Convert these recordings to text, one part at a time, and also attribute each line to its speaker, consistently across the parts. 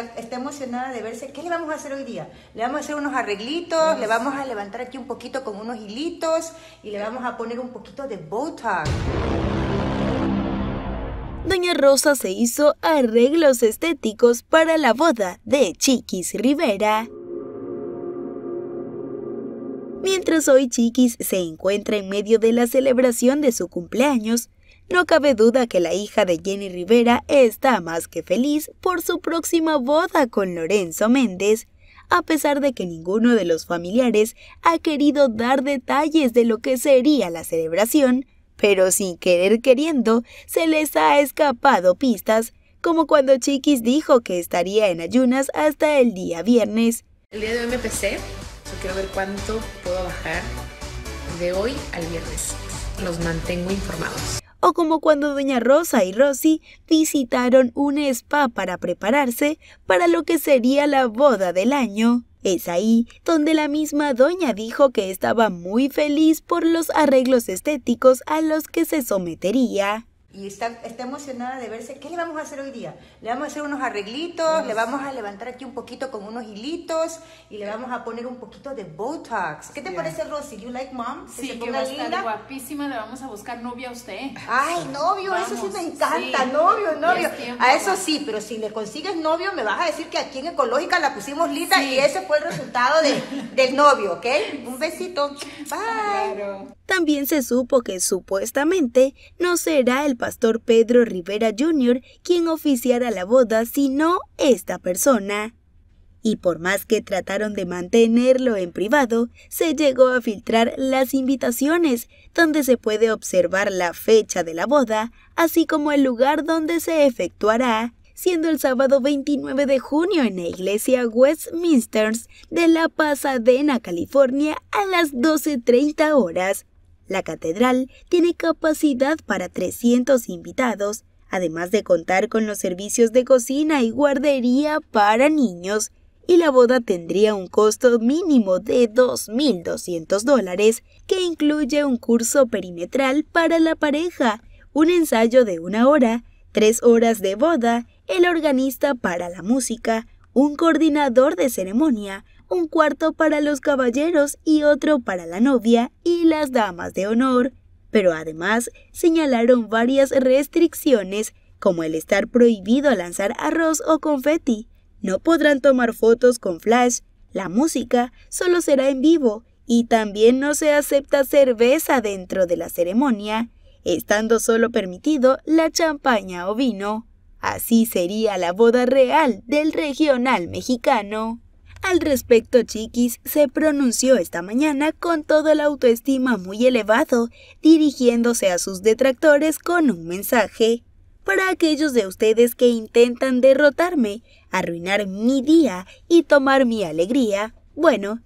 Speaker 1: está, emocionada de verse. ¿Qué le vamos a hacer hoy día? Le vamos a hacer unos arreglitos, le vamos a levantar aquí un poquito con unos hilitos y le vamos a poner un poquito de Botox.
Speaker 2: Doña Rosa se hizo arreglos estéticos para la boda de Chiquis Rivera. Mientras hoy Chiquis se encuentra en medio de la celebración de su cumpleaños, no cabe duda que la hija de Jenny Rivera está más que feliz por su próxima boda con Lorenzo Méndez, a pesar de que ninguno de los familiares ha querido dar detalles de lo que sería la celebración, pero sin querer queriendo se les ha escapado pistas, como cuando Chiquis dijo que estaría en ayunas hasta el día viernes. El día de hoy me yo quiero ver cuánto puedo bajar de hoy al viernes.
Speaker 1: Los mantengo informados
Speaker 2: o como cuando Doña Rosa y Rosy visitaron un spa para prepararse para lo que sería la boda del año. Es ahí donde la misma doña dijo que estaba muy feliz por los arreglos estéticos a los que se sometería
Speaker 1: y está, está emocionada de verse. ¿Qué le vamos a hacer hoy día? Le vamos a hacer unos arreglitos, le vamos a levantar aquí un poquito con unos hilitos y le vamos a poner un poquito de Botox. ¿Qué te parece, Rosy? ¿You like mom? Sí, que, va a guapísima,
Speaker 2: le vamos a buscar novio a usted. Ay, novio, eso sí me encanta, novio, novio. a eso pues.
Speaker 1: sí, pero si le consigues novio, me vas a decir que aquí en Ecológica la pusimos lista y ese fue el resultado del novio, ¿ok? Un besito. Bye. También
Speaker 2: se supo que supuestamente no será el pastor Pedro Rivera Jr. quien oficiara la boda, sino esta persona. Y por más que trataron de mantenerlo en privado, se llegó a filtrar las invitaciones, donde se puede observar la fecha de la boda, así como el lugar donde se efectuará, siendo el sábado 29 de junio en la iglesia Westminster de la Pasadena, California, a las 12.30 horas. La catedral tiene capacidad para 300 invitados, además de contar con los servicios de cocina y guardería para niños, y la boda tendría un costo mínimo de 2.200 dólares, que incluye un curso perimetral para la pareja, un ensayo de una hora, tres horas de boda, el organista para la música, un coordinador de ceremonia, un cuarto para los caballeros y otro para la novia y las damas de honor, pero además señalaron varias restricciones como el estar prohibido lanzar arroz o confeti, no podrán tomar fotos con flash, la música solo será en vivo y también no se acepta cerveza dentro de la ceremonia, estando solo permitido la champaña o vino. Así sería la boda real del regional mexicano. Al respecto, Chiquis se pronunció esta mañana con toda la autoestima muy elevado, dirigiéndose a sus detractores con un mensaje. Para aquellos de ustedes que intentan derrotarme, arruinar mi día y tomar mi alegría, bueno,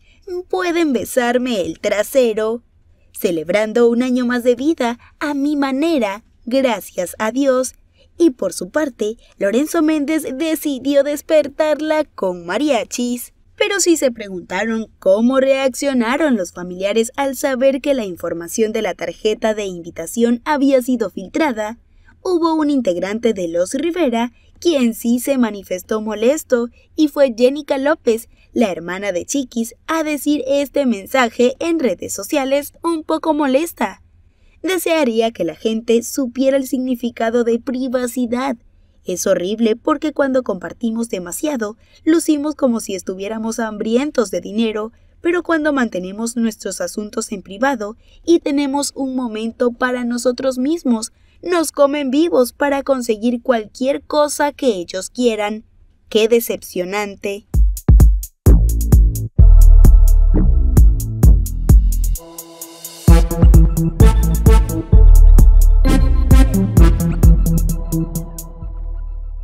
Speaker 2: pueden besarme el trasero. Celebrando un año más de vida a mi manera, gracias a Dios, y por su parte, Lorenzo Méndez decidió despertarla con mariachis. Pero si se preguntaron cómo reaccionaron los familiares al saber que la información de la tarjeta de invitación había sido filtrada, hubo un integrante de Los Rivera quien sí se manifestó molesto y fue Jenica López, la hermana de Chiquis, a decir este mensaje en redes sociales un poco molesta. Desearía que la gente supiera el significado de privacidad. Es horrible porque cuando compartimos demasiado, lucimos como si estuviéramos hambrientos de dinero, pero cuando mantenemos nuestros asuntos en privado y tenemos un momento para nosotros mismos, nos comen vivos para conseguir cualquier cosa que ellos quieran. ¡Qué decepcionante!